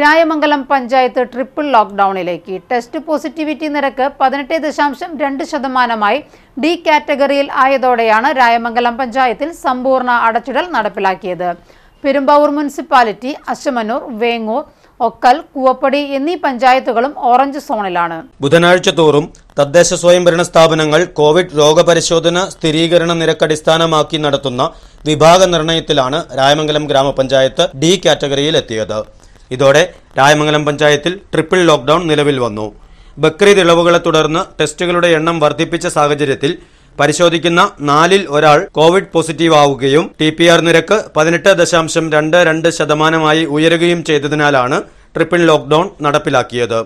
Rayamangalam panchayat triple ലോക്ക്ഡൌണിലേക്ക് test positivity നിരക്ക് പതിനെട്ട് ദശാംശം രണ്ട് ശതമാനമായി ഡി കാറ്റഗറിയിൽ ആയതോടെയാണ് രായമംഗലം പഞ്ചായത്തിൽ സമ്പൂർണ്ണ അടച്ചിടൽ നടപ്പിലാക്കിയത് പെരുമ്പാവൂർ മുനിസിപ്പാലിറ്റി അശ്വമനൂർ വേങ്ങൂർ ഒക്കൽ കൂവപ്പടി എന്നീ പഞ്ചായത്തുകളും ഓറഞ്ച് സോണിലാണ് ബുധനാഴ്ച തോറും തദ്ദേശ സ്വയംഭരണ സ്ഥാപനങ്ങൾ കോവിഡ് രോഗപരിശോധന സ്ഥിരീകരണ നിരക്ക് അടിസ്ഥാനമാക്കി നടത്തുന്ന വിഭാഗ നിർണയത്തിലാണ് രായമംഗലം ഗ്രാമപഞ്ചായത്ത് ഡി കാറ്റഗറിയിൽ എത്തിയത് ഇതോടെ രായമംഗലം പഞ്ചായത്തിൽ ട്രിപ്പിൾ ലോക്ക്ഡൌൺ നിലവിൽ വന്നു ബക്രീദ് ഇളവുകളെ തുടർന്ന് ടെസ്റ്റുകളുടെ എണ്ണം വർദ്ധിപ്പിച്ച സാഹചര്യത്തിൽ പരിശോധിക്കുന്ന നാലിൽ ഒരാൾ കോവിഡ് പോസിറ്റീവ് ആവുകയും ടി പി ആർ നിരക്ക് പതിനെട്ട് ദശാംശം രണ്ട് രണ്ട് ശതമാനമായി ഉയരുകയും ചെയ്തതിനാലാണ് ട്രിപ്പിൾ ലോക്ക്ഡൌൺ നടപ്പിലാക്കിയത്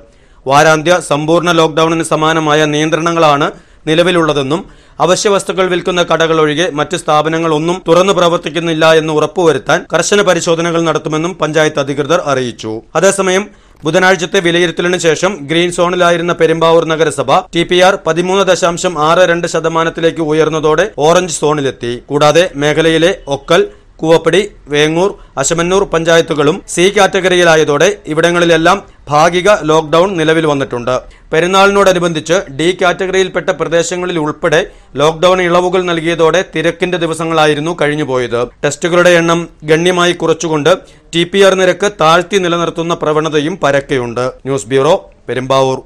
വാരാന്ത്യ സമ്പൂർണ്ണ ലോക്ക്ഡൌണിന് സമാനമായ നിയന്ത്രണങ്ങളാണ് നിലവിലുള്ളതെന്നും അവശ്യ വസ്തുക്കൾ വിൽക്കുന്ന കടകൾ ഒഴികെ മറ്റ് സ്ഥാപനങ്ങൾ ഒന്നും തുറന്നു പ്രവർത്തിക്കുന്നില്ല എന്ന് ഉറപ്പുവരുത്താൻ കർശന പരിശോധനകൾ നടത്തുമെന്നും പഞ്ചായത്ത് അധികൃതർ അറിയിച്ചു അതേസമയം ബുധനാഴ്ചത്തെ വിലയിരുത്തലിന് ശേഷം ഗ്രീൻ സോണിലായിരുന്ന പെരുമ്പാവൂർ നഗരസഭ ടി പി ആർ പതിമൂന്ന് ദശാംശം ആറ് രണ്ട് ശതമാനത്തിലേക്ക് ഉയർന്നതോടെ ഓറഞ്ച് സോണിലെത്തി കൂടാതെ മേഖലയിലെ ഒക്കൽ കൂവപ്പടി വേങ്ങൂർ അശമന്നൂർ പഞ്ചായത്തുകളും സി കാറ്റഗറിയിലായതോടെ ഇവിടങ്ങളിലെല്ലാം ഭാഗിക ലോക്ക്ഡൌൺ നിലവിൽ വന്നിട്ടുണ്ട് പെരുന്നാളിനോടനുബന്ധിച്ച് ഡി കാറ്റഗറിയിൽപ്പെട്ട പ്രദേശങ്ങളിൽ ഉൾപ്പെടെ ലോക്ക്ഡൌൺ ഇളവുകൾ നൽകിയതോടെ തിരക്കിന്റെ ദിവസങ്ങളായിരുന്നു കഴിഞ്ഞുപോയത് ടെസ്റ്റുകളുടെ എണ്ണം ഗണ്യമായി കുറച്ചുകൊണ്ട് ടി നിരക്ക് താഴ്ത്തി നിലനിർത്തുന്ന പ്രവണതയും പരക്കെയുണ്ട് ന്യൂസ് ബ്യൂറോ പെരുമ്പാവൂർ